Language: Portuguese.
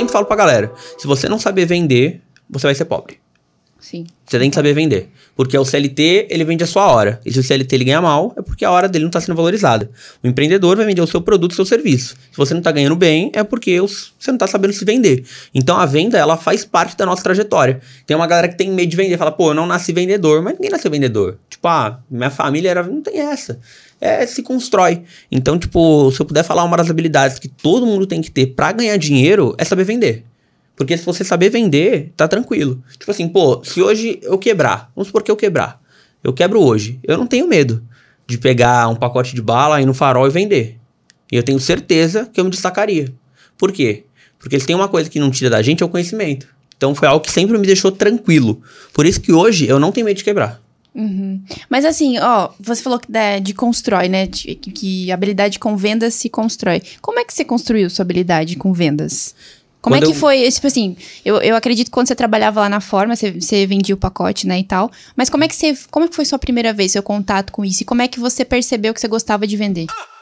sempre falo pra galera: se você não saber vender, você vai ser pobre. Sim. Você tem que saber vender. Porque o CLT, ele vende a sua hora. E se o CLT ele ganha mal, é porque a hora dele não está sendo valorizada. O empreendedor vai vender o seu produto, o seu serviço. Se você não está ganhando bem, é porque você não está sabendo se vender. Então a venda, ela faz parte da nossa trajetória. Tem uma galera que tem medo de vender, fala, pô, eu não nasci vendedor, mas ninguém nasceu vendedor. Tipo, ah, minha família era. Não tem essa. É, se constrói. Então, tipo, se eu puder falar uma das habilidades que todo mundo tem que ter para ganhar dinheiro, é saber vender. Porque se você saber vender, tá tranquilo. Tipo assim, pô, se hoje eu quebrar, vamos supor que eu quebrar. Eu quebro hoje. Eu não tenho medo de pegar um pacote de bala, ir no farol e vender. E eu tenho certeza que eu me destacaria. Por quê? Porque se tem uma coisa que não tira da gente é o conhecimento. Então foi algo que sempre me deixou tranquilo. Por isso que hoje eu não tenho medo de quebrar. Uhum. Mas assim, ó, você falou que de, né, de constrói, né? De, que habilidade com vendas se constrói. Como é que você construiu sua habilidade com vendas? Como é quando é que eu... foi, é, tipo assim, eu, eu acredito que quando você trabalhava lá na forma, você, você vendia o pacote, né, e tal. Mas como é que você, como é que foi sua primeira vez, seu contato com isso? E como é que você percebeu que você gostava de vender? Ah!